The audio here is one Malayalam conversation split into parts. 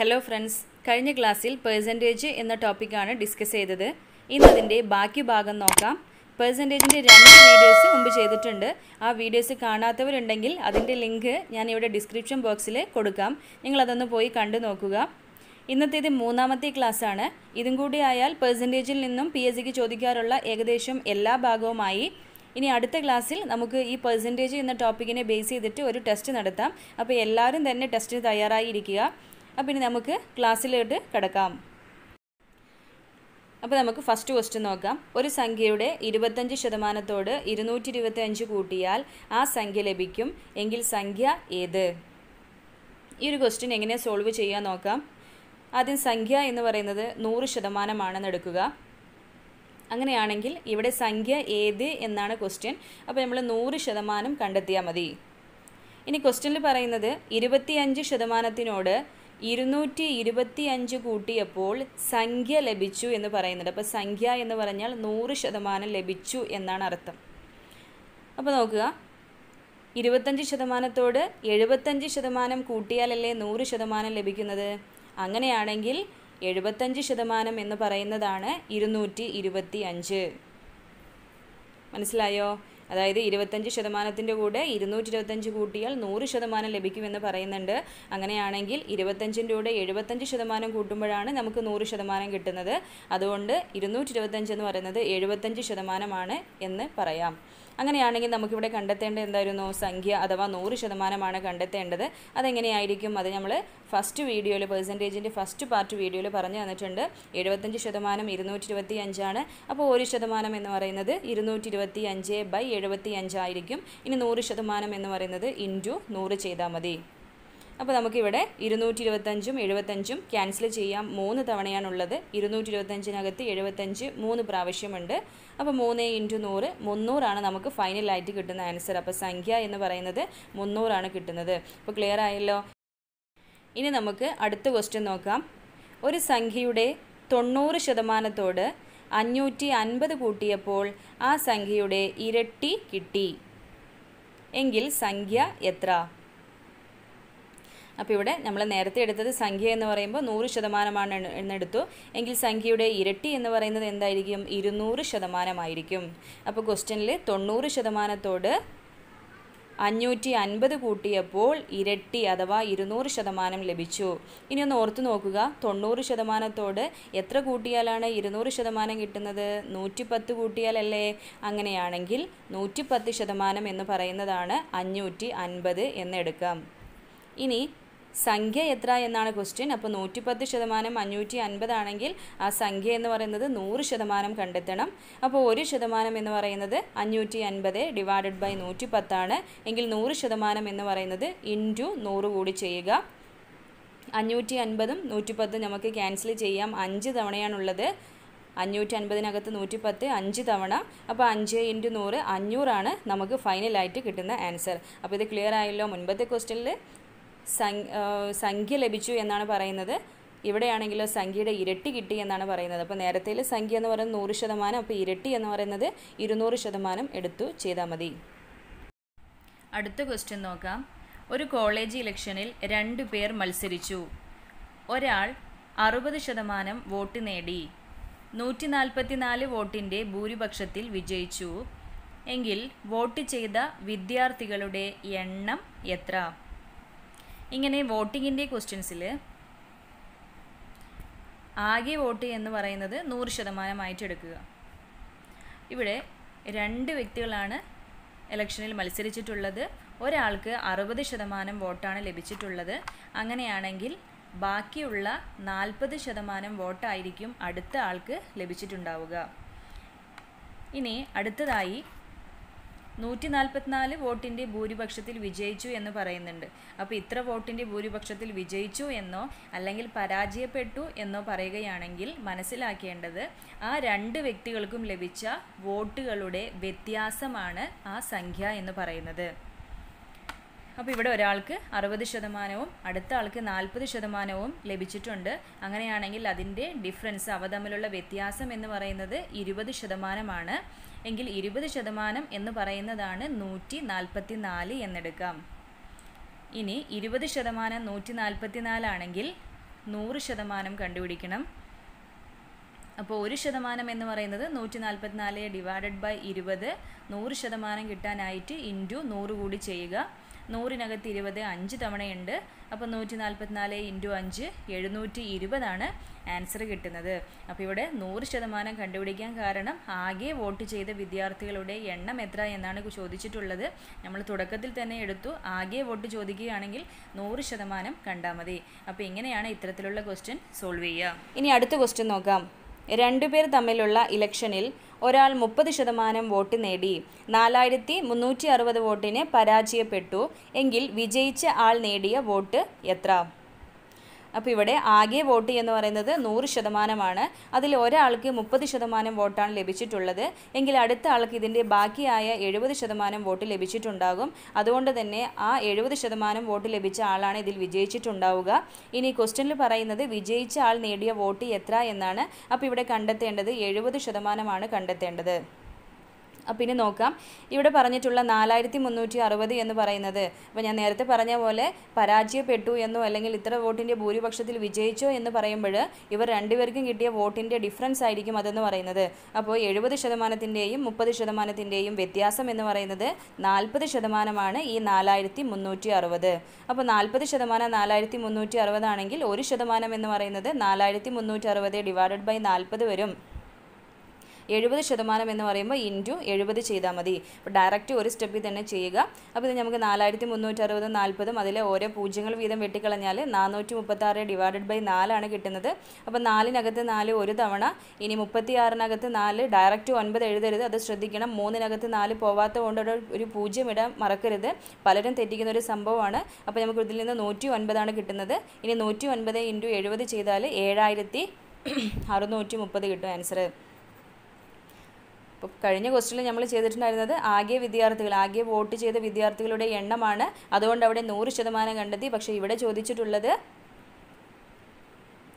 ഹലോ ഫ്രണ്ട്സ് കഴിഞ്ഞ ക്ലാസ്സിൽ പെർസെൻറ്റേജ് എന്ന ടോപ്പിക്കാണ് ഡിസ്കസ് ചെയ്തത് ഇന്നതിൻ്റെ ബാക്കി ഭാഗം നോക്കാം പെർസെൻറ്റേജിൻ്റെ രണ്ട് വീഡിയോസ് മുമ്പ് ചെയ്തിട്ടുണ്ട് ആ വീഡിയോസ് കാണാത്തവരുണ്ടെങ്കിൽ അതിൻ്റെ ലിങ്ക് ഞാൻ ഇവിടെ ഡിസ്ക്രിപ്ഷൻ ബോക്സിൽ കൊടുക്കാം നിങ്ങളതൊന്ന് പോയി കണ്ടു നോക്കുക ഇന്നത്തേത് മൂന്നാമത്തെ ക്ലാസ്സാണ് ഇതും കൂടി ആയാൽ പെർസെൻറ്റേജിൽ നിന്നും പി എസ് ചോദിക്കാറുള്ള ഏകദേശം എല്ലാ ഭാഗവുമായി ഇനി അടുത്ത ക്ലാസ്സിൽ നമുക്ക് ഈ പെർസെൻറ്റേജ് എന്ന ടോപ്പിക്കിനെ ബേസ് ചെയ്തിട്ട് ഒരു ടെസ്റ്റ് നടത്താം അപ്പോൾ എല്ലാവരും തന്നെ ടെസ്റ്റിന് തയ്യാറായി ഇരിക്കുക അപ്പം ഇനി നമുക്ക് ക്ലാസ്സിലോട്ട് കിടക്കാം അപ്പോൾ നമുക്ക് ഫസ്റ്റ് ക്വസ്റ്റ്യൻ നോക്കാം ഒരു സംഖ്യയുടെ ഇരുപത്തഞ്ച് ശതമാനത്തോട് ഇരുന്നൂറ്റി ഇരുപത്തി അഞ്ച് കൂട്ടിയാൽ ആ സംഖ്യ ലഭിക്കും എങ്കിൽ സംഖ്യ ഏത് ഈ ഒരു ക്വസ്റ്റ്യൻ എങ്ങനെ സോൾവ് ചെയ്യാൻ നോക്കാം ആദ്യം സംഖ്യ എന്ന് പറയുന്നത് നൂറ് ശതമാനമാണെന്ന് എടുക്കുക അങ്ങനെയാണെങ്കിൽ ഇവിടെ സംഖ്യ ഏത് എന്നാണ് ക്വസ്റ്റ്യൻ അപ്പോൾ നമ്മൾ നൂറ് ശതമാനം കണ്ടെത്തിയാൽ മതി ഇനി ക്വസ്റ്റ്യനിൽ പറയുന്നത് ഇരുപത്തിയഞ്ച് ശതമാനത്തിനോട് ഇരുന്നൂറ്റി ഇരുപത്തി അഞ്ച് കൂട്ടിയപ്പോൾ സംഖ്യ ലഭിച്ചു എന്ന് പറയുന്നുണ്ട് അപ്പോൾ സംഖ്യ എന്ന് പറഞ്ഞാൽ നൂറ് ശതമാനം ലഭിച്ചു എന്നാണ് അർത്ഥം അപ്പോൾ നോക്കുക ഇരുപത്തഞ്ച് ശതമാനത്തോട് എഴുപത്തഞ്ച് ശതമാനം കൂട്ടിയാലല്ലേ നൂറ് ശതമാനം ലഭിക്കുന്നത് അങ്ങനെയാണെങ്കിൽ എഴുപത്തഞ്ച് ശതമാനം എന്ന് പറയുന്നതാണ് ഇരുന്നൂറ്റി ഇരുപത്തി അഞ്ച് മനസ്സിലായോ അതായത് ഇരുപത്തഞ്ച് ശതമാനത്തിൻ്റെ കൂടെ ഇരുന്നൂറ്റി ഇരുപത്തഞ്ച് കൂട്ടിയാൽ നൂറ് ശതമാനം ലഭിക്കുമെന്ന് പറയുന്നുണ്ട് അങ്ങനെയാണെങ്കിൽ ഇരുപത്തഞ്ചിൻ്റെ കൂടെ എഴുപത്തഞ്ച് ശതമാനം കൂട്ടുമ്പോഴാണ് നമുക്ക് നൂറ് ശതമാനം കിട്ടുന്നത് അതുകൊണ്ട് ഇരുന്നൂറ്റി ഇരുപത്തഞ്ച് എന്ന് പറയുന്നത് എഴുപത്തഞ്ച് ശതമാനമാണ് എന്ന് പറയാം അങ്ങനെയാണെങ്കിൽ നമുക്കിവിടെ കണ്ടെത്തേണ്ട എന്തായിരുന്നു സംഖ്യ അഥവാ നൂറ് ശതമാനമാണ് കണ്ടെത്തേണ്ടത് അതെങ്ങനെയായിരിക്കും അത് നമ്മൾ ഫസ്റ്റ് വീഡിയോയിൽ പെർസെൻറ്റേജിൻ്റെ ഫസ്റ്റ് പാർട്ട് വീഡിയോയിൽ പറഞ്ഞു തന്നിട്ടുണ്ട് എഴുപത്തഞ്ച് ശതമാനം ഇരുന്നൂറ്റി ഇരുപത്തി അഞ്ചാണ് അപ്പോൾ ഒരു ശതമാനം എന്ന് പറയുന്നത് ഇരുന്നൂറ്റി ഇരുപത്തി അഞ്ച് ബൈ എഴുപത്തി അഞ്ചായിരിക്കും ഇനി നൂറ് ശതമാനം എന്ന് പറയുന്നത് ഇൻറ്റു നൂറ് ചെയ്താൽ മതി അപ്പോൾ നമുക്കിവിടെ ഇരുന്നൂറ്റി ഇരുപത്തഞ്ചും എഴുപത്തഞ്ചും ക്യാൻസൽ ചെയ്യാം മൂന്ന് തവണയാണുള്ളത് ഇരുന്നൂറ്റി ഇരുപത്തഞ്ചിനകത്ത് എഴുപത്തഞ്ച് മൂന്ന് പ്രാവശ്യമുണ്ട് അപ്പോൾ മൂന്ന് ഇൻറ്റു നൂറ് മുന്നൂറാണ് നമുക്ക് ഫൈനലായിട്ട് കിട്ടുന്ന ആൻസർ അപ്പോൾ സംഖ്യ എന്ന് പറയുന്നത് മുന്നൂറാണ് കിട്ടുന്നത് അപ്പോൾ ക്ലിയർ ആയല്ലോ ഇനി നമുക്ക് അടുത്ത ക്വസ്റ്റ്യൻ നോക്കാം ഒരു സംഖ്യയുടെ തൊണ്ണൂറ് ശതമാനത്തോട് അഞ്ഞൂറ്റി അൻപത് കൂട്ടിയപ്പോൾ ആ സംഖ്യയുടെ ഇരട്ടി കിട്ടി എങ്കിൽ സംഖ്യ എത്ര അപ്പോൾ ഇവിടെ നമ്മൾ നേരത്തെ എടുത്തത് സംഖ്യ എന്ന് പറയുമ്പോൾ നൂറ് ശതമാനമാണ് എന്നെടുത്തു എങ്കിൽ സംഖ്യയുടെ ഇരട്ടി എന്ന് പറയുന്നത് എന്തായിരിക്കും ഇരുന്നൂറ് ശതമാനമായിരിക്കും അപ്പോൾ ക്വസ്റ്റ്യനിൽ തൊണ്ണൂറ് ശതമാനത്തോട് അഞ്ഞൂറ്റി അൻപത് കൂട്ടിയപ്പോൾ ഇരട്ടി അഥവാ ഇരുന്നൂറ് ശതമാനം ലഭിച്ചു ഇനി ഒന്ന് ഓർത്ത് നോക്കുക തൊണ്ണൂറ് ശതമാനത്തോട് എത്ര കൂട്ടിയാലാണ് ഇരുന്നൂറ് ശതമാനം കിട്ടുന്നത് നൂറ്റിപ്പത്ത് കൂട്ടിയാലല്ലേ അങ്ങനെയാണെങ്കിൽ നൂറ്റിപ്പത്ത് ശതമാനം എന്ന് പറയുന്നതാണ് അഞ്ഞൂറ്റി അൻപത് എന്നെടുക്കാം ഇനി സംഖ്യ എത്ര എന്നാണ് ക്വസ്റ്റ്യൻ അപ്പോൾ നൂറ്റി പത്ത് ശതമാനം അഞ്ഞൂറ്റി അൻപതാണെങ്കിൽ ആ സംഖ്യ എന്ന് പറയുന്നത് നൂറ് ശതമാനം കണ്ടെത്തണം അപ്പോൾ ഒരു ശതമാനം എന്ന് പറയുന്നത് അഞ്ഞൂറ്റി അൻപത് ഡിവൈഡഡ് ബൈ നൂറ്റി പത്താണ് എങ്കിൽ നൂറ് ശതമാനം എന്ന് പറയുന്നത് ഇൻറ്റു നൂറ് കൂടി ചെയ്യുക അഞ്ഞൂറ്റി അൻപതും നൂറ്റി പത്തും നമുക്ക് ക്യാൻസൽ ചെയ്യാം അഞ്ച് തവണയാണുള്ളത് അഞ്ഞൂറ്റി അൻപതിനകത്ത് നൂറ്റി പത്ത് അഞ്ച് തവണ അപ്പോൾ അഞ്ച് ഇൻറ്റു നൂറ് അഞ്ഞൂറാണ് നമുക്ക് ഫൈനലായിട്ട് കിട്ടുന്ന ആൻസർ അപ്പോൾ ഇത് ക്ലിയർ ആയല്ലോ മുൻപത്തെ ക്വസ്റ്റ്യനിൽ സംഖ്യ ലഭിച്ചു എന്നാണ് പറയുന്നത് ഇവിടെയാണെങ്കിലോ സംഖ്യയുടെ ഇരട്ടി കിട്ടി എന്നാണ് പറയുന്നത് അപ്പോൾ നേരത്തെ സംഖ്യ എന്ന് പറയുന്നത് നൂറ് ശതമാനം അപ്പോൾ ഇരട്ടി എന്ന് പറയുന്നത് ഇരുന്നൂറ് ശതമാനം എടുത്തു ചെയ്താൽ മതി അടുത്ത ക്വസ്റ്റ്യൻ നോക്കാം ഒരു കോളേജ് ഇലക്ഷനിൽ രണ്ടു പേർ മത്സരിച്ചു ഒരാൾ അറുപത് ശതമാനം വോട്ട് നേടി നൂറ്റി നാൽപ്പത്തിനാല് വോട്ടിൻ്റെ ഭൂരിപക്ഷത്തിൽ വിജയിച്ചു എങ്കിൽ വോട്ട് ചെയ്ത വിദ്യാർത്ഥികളുടെ എണ്ണം എത്ര ഇങ്ങനെ വോട്ടിങ്ങിൻ്റെ ക്വസ്റ്റ്യൻസിൽ ആകെ വോട്ട് എന്ന് പറയുന്നത് നൂറ് ശതമാനമായിട്ട് എടുക്കുക ഇവിടെ രണ്ട് വ്യക്തികളാണ് ഇലക്ഷനിൽ മത്സരിച്ചിട്ടുള്ളത് ഒരാൾക്ക് അറുപത് ശതമാനം വോട്ടാണ് ലഭിച്ചിട്ടുള്ളത് അങ്ങനെയാണെങ്കിൽ ബാക്കിയുള്ള നാൽപ്പത് ശതമാനം വോട്ടായിരിക്കും അടുത്ത ആൾക്ക് ലഭിച്ചിട്ടുണ്ടാവുക ഇനി അടുത്തതായി നൂറ്റി നാൽപ്പത്തിനാല് വോട്ടിൻ്റെ ഭൂരിപക്ഷത്തിൽ വിജയിച്ചു എന്ന് പറയുന്നുണ്ട് അപ്പോൾ ഇത്ര വോട്ടിൻ്റെ ഭൂരിപക്ഷത്തിൽ വിജയിച്ചു എന്നോ അല്ലെങ്കിൽ പരാജയപ്പെട്ടു എന്നോ പറയുകയാണെങ്കിൽ മനസ്സിലാക്കേണ്ടത് ആ രണ്ട് വ്യക്തികൾക്കും ലഭിച്ച വോട്ടുകളുടെ വ്യത്യാസമാണ് ആ സംഖ്യ എന്ന് പറയുന്നത് അപ്പോൾ ഇവിടെ ഒരാൾക്ക് അറുപത് ശതമാനവും അടുത്ത ആൾക്ക് നാൽപ്പത് ശതമാനവും ലഭിച്ചിട്ടുണ്ട് അങ്ങനെയാണെങ്കിൽ അതിൻ്റെ ഡിഫറൻസ് അവ തമ്മിലുള്ള വ്യത്യാസം എന്ന് പറയുന്നത് ഇരുപത് ശതമാനമാണ് എങ്കിൽ ഇരുപത് ശതമാനം എന്ന് പറയുന്നതാണ് നൂറ്റി നാൽപ്പത്തി നാല് എന്നെടുക്കാം ഇനി ഇരുപത് ശതമാനം നൂറ്റി നാൽപ്പത്തി നാലാണെങ്കിൽ നൂറ് ശതമാനം കണ്ടുപിടിക്കണം അപ്പോൾ ഒരു ശതമാനം എന്ന് പറയുന്നത് നൂറ്റി നാൽപ്പത്തി നാല് ഡിവൈഡഡ് ബൈ ഇരുപത് നൂറ് ശതമാനം കിട്ടാനായിട്ട് ഇൻറ്റു നൂറ് കൂടി ചെയ്യുക നൂറിനകത്ത് ഇരുപത് അഞ്ച് തവണയുണ്ട് അപ്പോൾ നൂറ്റി നാൽപ്പത്തിനാല് ഇൻറ്റു അഞ്ച് എഴുന്നൂറ്റി ഇരുപതാണ് ആൻസർ കിട്ടുന്നത് അപ്പോൾ ഇവിടെ നൂറ് ശതമാനം കണ്ടുപിടിക്കാൻ കാരണം ആകെ വോട്ട് ചെയ്ത വിദ്യാർത്ഥികളുടെ എണ്ണം എത്ര എന്നാണ് ചോദിച്ചിട്ടുള്ളത് നമ്മൾ തുടക്കത്തിൽ തന്നെ എടുത്തു ആകെ വോട്ട് ചോദിക്കുകയാണെങ്കിൽ നൂറ് ശതമാനം കണ്ടാൽ മതി അപ്പോൾ ഇങ്ങനെയാണ് ഇത്തരത്തിലുള്ള ക്വസ്റ്റ്യൻ സോൾവ് ചെയ്യുക ഇനി അടുത്ത ക്വസ്റ്റ്യൻ നോക്കാം രണ്ടുപേർ തമ്മിലുള്ള ഇലക്ഷനിൽ ഒരാൾ മുപ്പത് ശതമാനം വോട്ട് നേടി നാലായിരത്തി മുന്നൂറ്റി അറുപത് വോട്ടിന് പരാജയപ്പെട്ടു എങ്കിൽ വിജയിച്ച ആൾ നേടിയ വോട്ട് എത്ര അപ്പോൾ ഇവിടെ ആകെ വോട്ട് എന്ന് പറയുന്നത് നൂറ് ശതമാനമാണ് അതിൽ ഒരാൾക്ക് മുപ്പത് ശതമാനം വോട്ടാണ് ലഭിച്ചിട്ടുള്ളത് എങ്കിൽ അടുത്ത ആൾക്ക് ഇതിൻ്റെ ബാക്കിയായ എഴുപത് ശതമാനം വോട്ട് ലഭിച്ചിട്ടുണ്ടാകും അതുകൊണ്ട് തന്നെ ആ എഴുപത് ശതമാനം വോട്ട് ലഭിച്ച ആളാണ് ഇതിൽ വിജയിച്ചിട്ടുണ്ടാവുക ഇനി ക്വസ്റ്റ്യനിൽ പറയുന്നത് വിജയിച്ച ആൾ നേടിയ വോട്ട് എത്ര എന്നാണ് അപ്പോൾ ഇവിടെ കണ്ടെത്തേണ്ടത് എഴുപത് ശതമാനമാണ് കണ്ടെത്തേണ്ടത് പിന്നെ നോക്കാം ഇവിടെ പറഞ്ഞിട്ടുള്ള നാലായിരത്തി മുന്നൂറ്റി അറുപത് എന്ന് പറയുന്നത് അപ്പോൾ ഞാൻ നേരത്തെ പറഞ്ഞ പോലെ പരാജയപ്പെട്ടു എന്നോ അല്ലെങ്കിൽ ഇത്ര വോട്ടിൻ്റെ ഭൂരിപക്ഷത്തിൽ വിജയിച്ചോ എന്ന് പറയുമ്പോൾ ഇവർ രണ്ടുപേർക്കും കിട്ടിയ വോട്ടിൻ്റെ ഡിഫറൻസ് ആയിരിക്കും അതെന്ന് പറയുന്നത് അപ്പോൾ എഴുപത് ശതമാനത്തിൻ്റെയും മുപ്പത് ശതമാനത്തിൻ്റെയും വ്യത്യാസം എന്ന് പറയുന്നത് നാൽപ്പത് ശതമാനമാണ് ഈ നാലായിരത്തി മുന്നൂറ്റി അറുപത് അപ്പോൾ നാൽപ്പത് ശതമാനം നാലായിരത്തി മുന്നൂറ്റി അറുപതാണെങ്കിൽ ഒരു ശതമാനം എന്ന് പറയുന്നത് നാലായിരത്തി മുന്നൂറ്റി അറുപത് ഡിവൈഡഡ് ബൈ നാൽപ്പത് വരും എഴുപത് ശതമാനം എന്ന് പറയുമ്പോൾ ഇൻറ്റു എഴുപത് ചെയ്താൽ മതി അപ്പോൾ ഡയറക്റ്റ് ഒരു സ്റ്റെപ്പിൽ തന്നെ ചെയ്യുക അപ്പോൾ ഇത് നമുക്ക് നാലായിരത്തി മുന്നൂറ്റി അറുപത് നാൽപ്പതും അതിലെ ഓരോ പൂജ്യങ്ങൾ വീതം വെട്ടിക്കളഞ്ഞാൽ നാനൂറ്റി മുപ്പത്താറ് ഡിവൈഡഡ് ബൈ നാലാണ് കിട്ടുന്നത് അപ്പോൾ നാലിനകത്ത് നാല് ഒരു തവണ ഇനി മുപ്പത്തി ആറിനകത്ത് നാല് ഡയറക്റ്റ് ഒൻപത് എഴുതരുത് അത് ശ്രദ്ധിക്കണം മൂന്നിനകത്ത് നാല് പോവാത്ത കൊണ്ട് ഒരു പൂജ്യം ഇടാൻ മറക്കരുത് പലരും തെറ്റിക്കുന്ന ഒരു സംഭവമാണ് അപ്പോൾ നമുക്ക് ഇതിൽ നിന്ന് നൂറ്റി ഒൻപതാണ് കിട്ടുന്നത് ഇനി നൂറ്റി ഒൻപത് ഇൻറ്റു എഴുപത് ചെയ്താൽ ഏഴായിരത്തി അറുന്നൂറ്റി മുപ്പത് കിട്ടും ആൻസർ അപ്പോൾ കഴിഞ്ഞ ക്വസ്റ്റനിൽ നമ്മൾ ചെയ്തിട്ടുണ്ടായിരുന്നത് ആകെ വിദ്യാർത്ഥികൾ ആകെ വോട്ട് ചെയ്ത വിദ്യാർത്ഥികളുടെ എണ്ണമാണ് അതുകൊണ്ട് അവിടെ നൂറ് ശതമാനം കണ്ടെത്തി പക്ഷേ ഇവിടെ ചോദിച്ചിട്ടുള്ളത്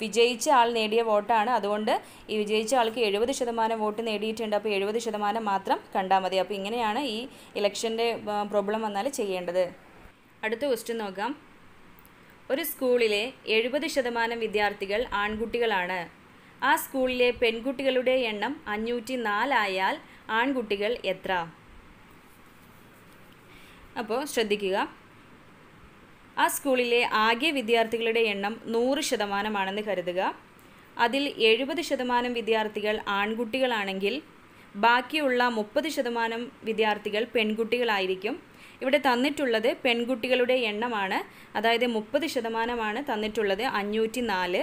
വിജയിച്ച ആൾ നേടിയ വോട്ടാണ് അതുകൊണ്ട് ഈ വിജയിച്ച ആൾക്ക് എഴുപത് ശതമാനം വോട്ട് നേടിയിട്ടുണ്ട് അപ്പോൾ എഴുപത് ശതമാനം മാത്രം കണ്ടാൽ മതി അപ്പോൾ ഇങ്ങനെയാണ് ഈ ഇലക്ഷൻ്റെ പ്രോബ്ലം വന്നാൽ ചെയ്യേണ്ടത് അടുത്ത ക്വസ്റ്റ്യൻ നോക്കാം ഒരു സ്കൂളിലെ എഴുപത് ശതമാനം വിദ്യാർത്ഥികൾ ആൺകുട്ടികളാണ് ആ സ്കൂളിലെ പെൺകുട്ടികളുടെ എണ്ണം അഞ്ഞൂറ്റി നാലായാൽ ആൺകുട്ടികൾ എത്ര അപ്പോൾ ശ്രദ്ധിക്കുക ആ സ്കൂളിലെ ആകെ വിദ്യാർത്ഥികളുടെ എണ്ണം നൂറ് ശതമാനമാണെന്ന് കരുതുക അതിൽ എഴുപത് ശതമാനം വിദ്യാർത്ഥികൾ ആൺകുട്ടികളാണെങ്കിൽ ബാക്കിയുള്ള മുപ്പത് ശതമാനം വിദ്യാർത്ഥികൾ പെൺകുട്ടികളായിരിക്കും ഇവിടെ തന്നിട്ടുള്ളത് പെൺകുട്ടികളുടെ എണ്ണമാണ് അതായത് മുപ്പത് ശതമാനമാണ് തന്നിട്ടുള്ളത് അഞ്ഞൂറ്റി നാല്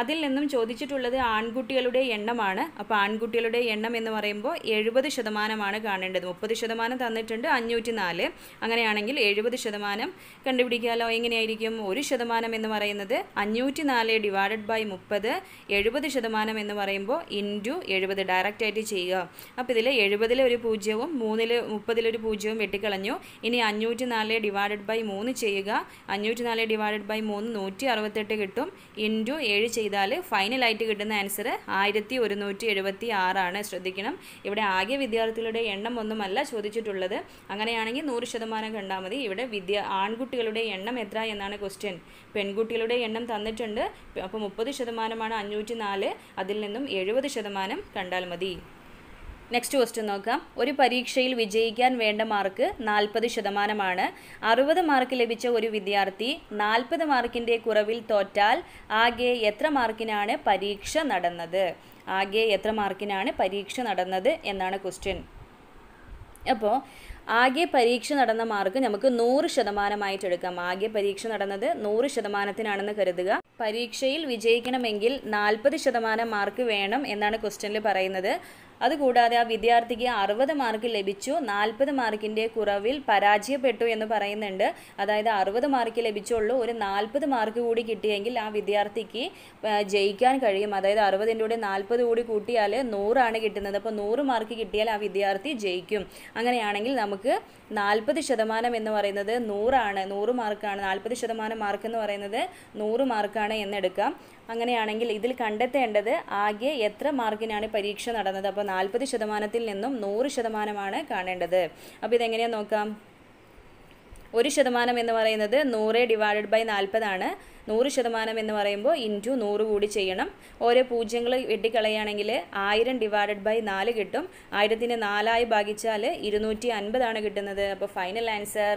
അതിൽ നിന്നും ചോദിച്ചിട്ടുള്ളത് ആൺകുട്ടികളുടെ എണ്ണമാണ് അപ്പോൾ ആൺകുട്ടികളുടെ എണ്ണം എന്ന് പറയുമ്പോൾ എഴുപത് ശതമാനമാണ് കാണേണ്ടത് മുപ്പത് ശതമാനം തന്നിട്ടുണ്ട് അഞ്ഞൂറ്റി നാല് അങ്ങനെയാണെങ്കിൽ എഴുപത് ശതമാനം കണ്ടുപിടിക്കാമല്ലോ എങ്ങനെയായിരിക്കും ഒരു ശതമാനം എന്ന് പറയുന്നത് അഞ്ഞൂറ്റി നാല് ഡിവൈഡഡ് ബൈ മുപ്പത് എഴുപത് ശതമാനം എന്ന് പറയുമ്പോൾ ഇൻറ്റു എഴുപത് ഡയറക്റ്റായിട്ട് ചെയ്യുക അപ്പോൾ ഇതിൽ എഴുപതിലെ ഒരു പൂജ്യവും മൂന്നിൽ മുപ്പതിലൊരു പൂജ്യവും വെട്ടിക്കളഞ്ഞു ഇനി അഞ്ഞൂറ്റി നാല് ഡിവൈഡഡ് ബൈ മൂന്ന് ചെയ്യുക അഞ്ഞൂറ്റി നാല് ഡിവൈഡഡ് ബൈ മൂന്ന് നൂറ്റി അറുപത്തെട്ട് കിട്ടും ഇൻറ്റു ഏഴ് ചെയ്താൽ ഫൈനലായിട്ട് കിട്ടുന്ന ആൻസർ ആയിരത്തി ഒരുന്നൂറ്റി എഴുപത്തി ആറാണ് ശ്രദ്ധിക്കണം ഇവിടെ ആകെ വിദ്യാർത്ഥികളുടെ എണ്ണം ഒന്നുമല്ല ചോദിച്ചിട്ടുള്ളത് അങ്ങനെയാണെങ്കിൽ നൂറ് ശതമാനം കണ്ടാൽ മതി ഇവിടെ വിദ്യ ആൺകുട്ടികളുടെ എണ്ണം എത്ര എന്നാണ് ക്വസ്റ്റ്യൻ പെൺകുട്ടികളുടെ എണ്ണം തന്നിട്ടുണ്ട് അപ്പോൾ മുപ്പത് ശതമാനമാണ് അഞ്ഞൂറ്റി നാല് അതിൽ നിന്നും എഴുപത് ശതമാനം കണ്ടാൽ മതി നെക്സ്റ്റ് ക്വസ്റ്റ്യൻ നോക്കാം ഒരു പരീക്ഷയിൽ വിജയിക്കാൻ വേണ്ട മാർക്ക് നാൽപ്പത് ശതമാനമാണ് അറുപത് മാർക്ക് ലഭിച്ച ഒരു വിദ്യാർത്ഥി നാൽപ്പത് മാർക്കിൻ്റെ കുറവിൽ തോറ്റാൽ ആകെ എത്ര മാർക്കിനാണ് പരീക്ഷ നടന്നത് ആകെ എത്ര മാർക്കിനാണ് പരീക്ഷ നടന്നത് എന്നാണ് ക്വസ്റ്റ്യൻ അപ്പോൾ ആകെ പരീക്ഷ നടന്ന മാർക്ക് നമുക്ക് നൂറ് ശതമാനമായിട്ട് എടുക്കാം ആകെ പരീക്ഷ നടന്നത് നൂറ് ശതമാനത്തിനാണെന്ന് കരുതുക പരീക്ഷയിൽ വിജയിക്കണമെങ്കിൽ നാൽപ്പത് ശതമാനം മാർക്ക് വേണം എന്നാണ് ക്വസ്റ്റ്യനിൽ പറയുന്നത് അതുകൂടാതെ ആ വിദ്യാർത്ഥിക്ക് അറുപത് മാർക്ക് ലഭിച്ചു നാൽപ്പത് മാർക്കിൻ്റെ കുറവിൽ പരാജയപ്പെട്ടു എന്ന് പറയുന്നുണ്ട് അതായത് അറുപത് മാർക്ക് ലഭിച്ചുള്ളൂ ഒരു നാൽപ്പത് മാർക്ക് കൂടി കിട്ടിയെങ്കിൽ ആ വിദ്യാർത്ഥിക്ക് ജയിക്കാൻ കഴിയും അതായത് അറുപതിൻ്റെ കൂടെ നാൽപ്പത് കൂടി കൂട്ടിയാൽ നൂറാണ് കിട്ടുന്നത് അപ്പോൾ നൂറ് മാർക്ക് കിട്ടിയാൽ ആ വിദ്യാർത്ഥി ജയിക്കും അങ്ങനെയാണെങ്കിൽ നമുക്ക് നാൽപ്പത് ശതമാനം എന്ന് പറയുന്നത് നൂറാണ് നൂറ് മാർക്കാണ് നാൽപ്പത് ശതമാനം മാർക്ക് എന്ന് പറയുന്നത് നൂറ് മാർക്കാണ് എന്നെടുക്കാം അങ്ങനെയാണെങ്കിൽ ഇതിൽ കണ്ടെത്തേണ്ടത് ആകെ എത്ര മാർക്കിനാണ് പരീക്ഷ നടന്നത് അപ്പോൾ നാൽപ്പത് ശതമാനത്തിൽ നിന്നും നൂറ് ശതമാനമാണ് കാണേണ്ടത് അപ്പോൾ ഇതെങ്ങനെയാണ് നോക്കാം ഒരു ശതമാനം എന്ന് പറയുന്നത് നൂറ് ഡിവൈഡഡ് ബൈ നാൽപ്പതാണ് നൂറ് ശതമാനം എന്ന് പറയുമ്പോൾ ഇൻറ്റു നൂറ് കൂടി ചെയ്യണം ഓരോ പൂജ്യങ്ങൾ വെട്ടിക്കളയുകയാണെങ്കിൽ ആയിരം ഡിവൈഡഡ് ബൈ നാല് കിട്ടും ആയിരത്തിന് നാലായി ഭാഗിച്ചാൽ ഇരുന്നൂറ്റി അൻപതാണ് കിട്ടുന്നത് അപ്പോൾ ഫൈനൽ ആൻസർ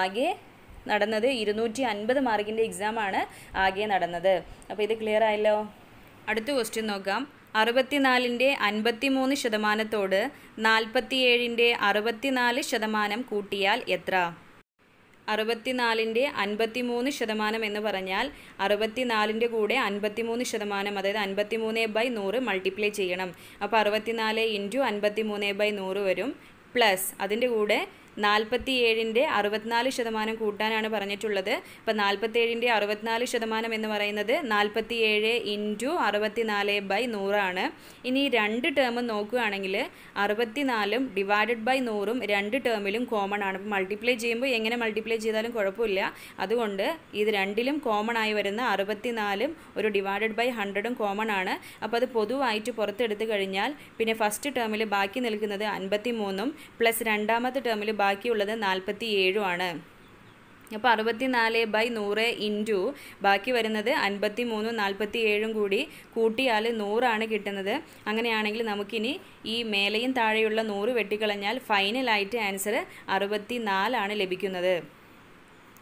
ആകെ നടന്നത് ഇരുന്നൂറ്റി അൻപത് മാർക്കിൻ്റെ എക്സാമാണ് ആകെ നടന്നത് അപ്പോൾ ഇത് ക്ലിയർ ആയല്ലോ അടുത്ത ക്വസ്റ്റ്യൻ നോക്കാം അറുപത്തിനാലിൻ്റെ മൂന്ന് ശതമാനത്തോട് നാൽപ്പത്തിയേഴിൻ്റെ അറുപത്തിനാല് ശതമാനം കൂട്ടിയാൽ എത്ര അറുപത്തിനാലിൻ്റെ മൂന്ന് ശതമാനം എന്ന് പറഞ്ഞാൽ അറുപത്തിനാലിൻ്റെ കൂടെ അൻപത്തി മൂന്ന് ശതമാനം അതായത് അൻപത്തി മൂന്ന് ബൈ നൂറ് മൾട്ടിപ്ലൈ ചെയ്യണം അപ്പോൾ അറുപത്തിനാല് ഇൻറ്റു അൻപത്തി മൂന്ന് ബൈ നൂറ് വരും പ്ലസ് അതിൻ്റെ കൂടെ നാൽപ്പത്തി ഏഴിൻ്റെ അറുപത്തിനാല് ശതമാനം കൂട്ടാനാണ് പറഞ്ഞിട്ടുള്ളത് നാൽപ്പത്തി ഏഴിൻ്റെ അറുപത്തിനാല് ശതമാനം എന്ന് പറയുന്നത് നാൽപ്പത്തി ഏഴ് ഇൻറ്റു അറുപത്തിനാല് ബൈ നൂറാണ് ഇനി രണ്ട് ടേമും നോക്കുകയാണെങ്കിൽ അറുപത്തിനാലും ഡിവൈഡഡ് ബൈ നൂറും രണ്ട് ടേമിലും കോമൺ ആണ് അപ്പോൾ മൾട്ടിപ്ലൈ ചെയ്യുമ്പോൾ എങ്ങനെ മൾട്ടിപ്ലൈ ചെയ്താലും കുഴപ്പമില്ല അതുകൊണ്ട് ഇത് രണ്ടിലും കോമൺ ആയി വരുന്ന അറുപത്തിനാലും ഒരു ഡിവൈഡഡ് ബൈ ഹൺഡ്രഡും കോമൺ ആണ് അപ്പോൾ അത് പൊതുവായിട്ട് പുറത്തെടുത്ത് കഴിഞ്ഞാൽ പിന്നെ ഫസ്റ്റ് ടേമിൽ ബാക്കി നിൽക്കുന്നത് അൻപത്തി മൂന്നും പ്ലസ് രണ്ടാമത്തെ ടേമിൽ ബാക്കിയുള്ളത് നാൽപ്പത്തി ഏഴും ആണ് അപ്പോൾ അറുപത്തി നാല് ബൈ നൂറ് ഇൻറ്റു ബാക്കി വരുന്നത് അൻപത്തി മൂന്നും നാൽപ്പത്തി ഏഴും കൂടി കൂട്ടിയാൽ നൂറാണ് കിട്ടുന്നത് അങ്ങനെയാണെങ്കിൽ നമുക്കിനി ഈ മേലെയും താഴെയുള്ള നൂറ് വെട്ടിക്കളഞ്ഞാൽ ഫൈനലായിട്ട് ആൻസർ അറുപത്തി നാലാണ് ലഭിക്കുന്നത്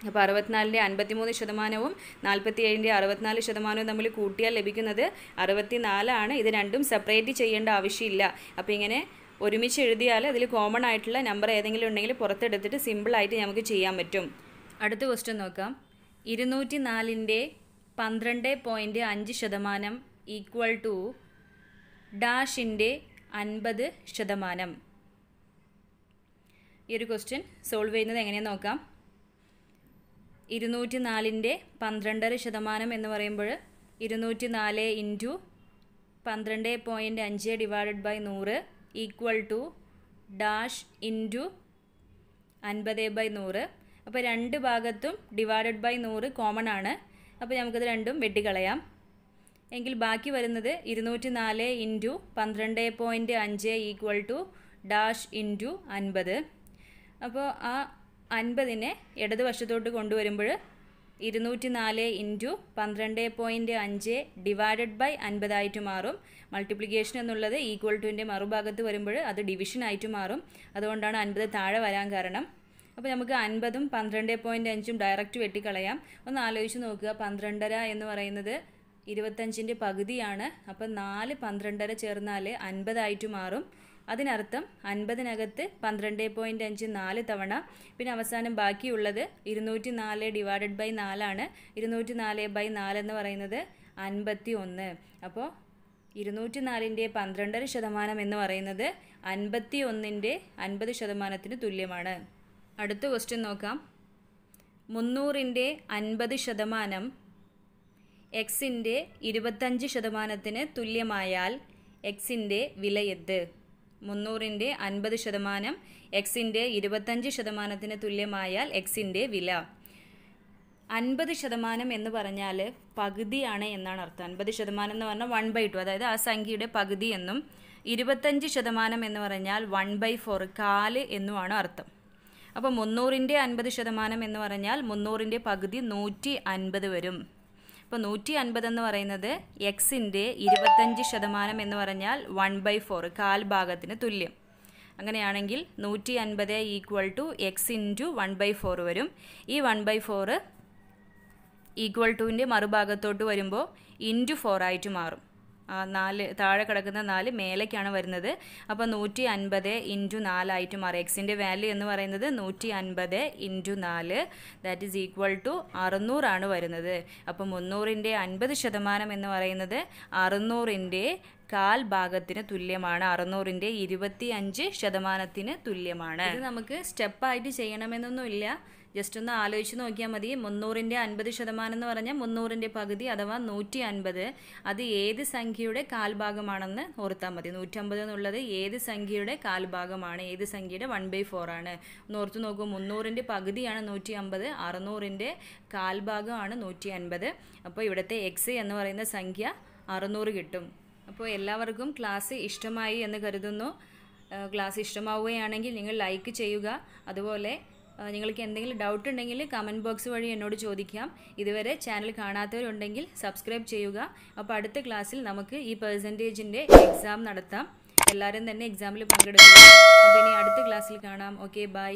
അപ്പോൾ അറുപത്തിനാലിൻ്റെ അൻപത്തിമൂന്ന് ശതമാനവും നാൽപ്പത്തി ഏഴിൻ്റെ അറുപത്തിനാല് ശതമാനവും തമ്മിൽ കൂട്ടിയാൽ ലഭിക്കുന്നത് അറുപത്തി നാലാണ് ഇത് രണ്ടും സെപ്പറേറ്റ് ചെയ്യേണ്ട ആവശ്യമില്ല അപ്പോൾ ഇങ്ങനെ ഒരുമിച്ച് എഴുതിയാൽ അതിൽ കോമൺ ആയിട്ടുള്ള നമ്പർ ഏതെങ്കിലും ഉണ്ടെങ്കിൽ പുറത്തെടുത്തിട്ട് സിമ്പിളായിട്ട് നമുക്ക് ചെയ്യാൻ പറ്റും അടുത്ത ക്വസ്റ്റ്യൻ നോക്കാം ഇരുന്നൂറ്റി നാലിൻ്റെ പന്ത്രണ്ട് പോയിൻറ്റ് അഞ്ച് ശതമാനം ഈക്വൽ ടു ഡാഷിൻ്റെ അൻപത് ശതമാനം ഈ ഒരു ക്വസ്റ്റ്യൻ സോൾവ് ചെയ്യുന്നത് എങ്ങനെയാണ് നോക്കാം ഇരുന്നൂറ്റി നാലിൻ്റെ പന്ത്രണ്ടര ശതമാനം എന്ന് പറയുമ്പോൾ ഇരുന്നൂറ്റി നാല് ഇൻറ്റു പന്ത്രണ്ട് പോയിൻറ്റ് അഞ്ച് ഡിവൈഡഡ് ബൈ നൂറ് ഈക്വൽ ടു ഡാഷ് ഇൻറ്റു അൻപത് ബൈ നൂറ് അപ്പോൾ രണ്ട് ഭാഗത്തും ഡിവൈഡഡ് ബൈ നൂറ് കോമൺ ആണ് അപ്പോൾ നമുക്കത് രണ്ടും വെട്ടിക്കളയാം എങ്കിൽ ബാക്കി വരുന്നത് ഇരുന്നൂറ്റി നാല് ഇൻറ്റു പന്ത്രണ്ട് പോയിൻറ്റ് അഞ്ച് ഈക്വൽ ടു ഡാഷ് ഇൻറ്റു അൻപത് അപ്പോൾ ആ അൻപതിനെ ഇടത് വശത്തോട്ട് കൊണ്ടുവരുമ്പോൾ ഇരുന്നൂറ്റി നാല് ഇൻറ്റു പന്ത്രണ്ട് പോയിൻറ്റ് അഞ്ച് ഡിവൈഡഡ് ബൈ അൻപതായിട്ട് മാറും മൾട്ടിപ്ലിക്കേഷൻ എന്നുള്ളത് ഈക്വൽ ടുവിൻ്റെ മറുഭാഗത്ത് വരുമ്പോൾ അത് ഡിവിഷൻ ആയിട്ട് മാറും അതുകൊണ്ടാണ് അൻപത് താഴെ വരാൻ കാരണം അപ്പോൾ നമുക്ക് അൻപതും പന്ത്രണ്ട് പോയിൻ്റ് അഞ്ചും ഡയറക്റ്റ് വെട്ടിക്കളയാം ഒന്ന് ആലോചിച്ച് നോക്കുക പന്ത്രണ്ടര എന്ന് പറയുന്നത് ഇരുപത്തഞ്ചിൻ്റെ പകുതിയാണ് അപ്പോൾ നാല് പന്ത്രണ്ടര ചേർന്നാൽ അൻപതായിട്ട് മാറും അതിനർത്ഥം അൻപതിനകത്ത് പന്ത്രണ്ട് പോയിൻ്റ് അഞ്ച് നാല് തവണ പിന്നെ അവസാനം ബാക്കിയുള്ളത് ഇരുന്നൂറ്റി നാല് ഡിവൈഡഡ് ബൈ നാലാണ് ഇരുന്നൂറ്റി നാല് ബൈ നാലെന്ന് പറയുന്നത് അൻപത്തി ഒന്ന് അപ്പോൾ ഇരുന്നൂറ്റി നാലിൻ്റെ പന്ത്രണ്ടര ശതമാനം എന്ന് പറയുന്നത് അൻപത്തി ഒന്നിൻ്റെ അൻപത് ശതമാനത്തിന് തുല്യമാണ് അടുത്ത ക്വസ്റ്റ്യൻ നോക്കാം മുന്നൂറിൻ്റെ അൻപത് ശതമാനം എക്സിൻ്റെ ഇരുപത്തഞ്ച് ശതമാനത്തിന് തുല്യമായാൽ എക്സിൻ്റെ വിലയെത്ത് മുന്നൂറിൻ്റെ അൻപത് ശതമാനം എക്സിൻ്റെ ഇരുപത്തഞ്ച് ശതമാനത്തിന് തുല്യമായാൽ എക്സിൻ്റെ വില അൻപത് ശതമാനം എന്ന് പറഞ്ഞാൽ പകുതിയാണ് എന്നാണ് അർത്ഥം അൻപത് ശതമാനം എന്ന് പറഞ്ഞാൽ വൺ ബൈ ടു അതായത് ആ സംഖ്യയുടെ പകുതി എന്നും ഇരുപത്തഞ്ച് ശതമാനം എന്ന് പറഞ്ഞാൽ വൺ ബൈ ഫോർ കാല് എന്നുമാണ് അർത്ഥം അപ്പോൾ മുന്നൂറിൻ്റെ അൻപത് ശതമാനം എന്ന് പറഞ്ഞാൽ മുന്നൂറിൻ്റെ പകുതി നൂറ്റി അൻപത് വരും അപ്പോൾ നൂറ്റി അൻപത് എന്ന് പറയുന്നത് എക്സിൻ്റെ ഇരുപത്തഞ്ച് ശതമാനം എന്ന് പറഞ്ഞാൽ വൺ ബൈ ഫോർ കാൽ ഭാഗത്തിന് തുല്യം അങ്ങനെയാണെങ്കിൽ നൂറ്റി അൻപത് equal to X into one by four വരും ഈ വൺ ബൈ ഫോറ് ഈക്വൽ ടുവിൻ്റെ മറുഭാഗത്തോട്ട് വരുമ്പോൾ ഇൻറ്റു ഫോർ ആയിട്ട് മാറും നാല് താഴെ കിടക്കുന്ന നാല് മേലേക്കാണ് വരുന്നത് അപ്പോൾ നൂറ്റി അൻപത് ഇൻറ്റു നാലായിട്ട് മാറും എക്സിൻ്റെ വാല്യൂ എന്ന് പറയുന്നത് നൂറ്റി അൻപത് ഇൻറ്റു നാല് ദാറ്റ് ഈസ് ഈക്വൽ ടു അറുന്നൂറാണ് വരുന്നത് അപ്പോൾ മുന്നൂറിൻ്റെ അൻപത് ശതമാനം എന്ന് പറയുന്നത് അറുന്നൂറിൻ്റെ കാൽ ഭാഗത്തിന് തുല്യമാണ് അറുന്നൂറിൻ്റെ ഇരുപത്തി അഞ്ച് ശതമാനത്തിന് തുല്യമാണ് ഇത് നമുക്ക് സ്റ്റെപ്പായിട്ട് ചെയ്യണമെന്നൊന്നുമില്ല ജസ്റ്റ് ഒന്ന് ആലോചിച്ച് നോക്കിയാൽ മതി മുന്നൂറിൻ്റെ അൻപത് ശതമാനം എന്ന് പറഞ്ഞാൽ മുന്നൂറിൻ്റെ പകുതി അഥവാ നൂറ്റി അൻപത് അത് ഏത് സംഖ്യയുടെ കാൽഭാഗമാണെന്ന് ഓർത്താൽ മതി നൂറ്റമ്പത് എന്നുള്ളത് ഏത് സംഖ്യയുടെ കാൽഭാഗമാണ് ഏത് സംഖ്യയുടെ വൺ ബൈ ഫോർ ആണ് ഒന്ന് ഓർത്ത് നോക്കൂ മുന്നൂറിൻ്റെ പകുതിയാണ് നൂറ്റി അമ്പത് അറുന്നൂറിൻ്റെ കാൽഭാഗമാണ് നൂറ്റി അൻപത് അപ്പോൾ ഇവിടുത്തെ എക്സ് എന്ന് പറയുന്ന സംഖ്യ അറുന്നൂറ് കിട്ടും അപ്പോൾ എല്ലാവർക്കും ക്ലാസ് ഇഷ്ടമായി എന്ന് കരുതുന്നു ക്ലാസ് ഇഷ്ടമാവുകയാണെങ്കിൽ നിങ്ങൾ ലൈക്ക് ചെയ്യുക അതുപോലെ നിങ്ങൾക്ക് എന്തെങ്കിലും ഡൗട്ട് ഉണ്ടെങ്കിൽ കമൻറ്റ് ബോക്സ് വഴി എന്നോട് ചോദിക്കാം ഇതുവരെ ചാനൽ കാണാത്തവരുണ്ടെങ്കിൽ സബ്സ്ക്രൈബ് ചെയ്യുക അപ്പോൾ അടുത്ത ക്ലാസ്സിൽ നമുക്ക് ഈ പെർസെൻറ്റേജിൻ്റെ എക്സാം നടത്താം എല്ലാവരും തന്നെ എക്സാമിൽ പങ്കെടുക്കുക അപ്പോൾ ഇനി അടുത്ത ക്ലാസ്സിൽ കാണാം ഓക്കെ ബൈ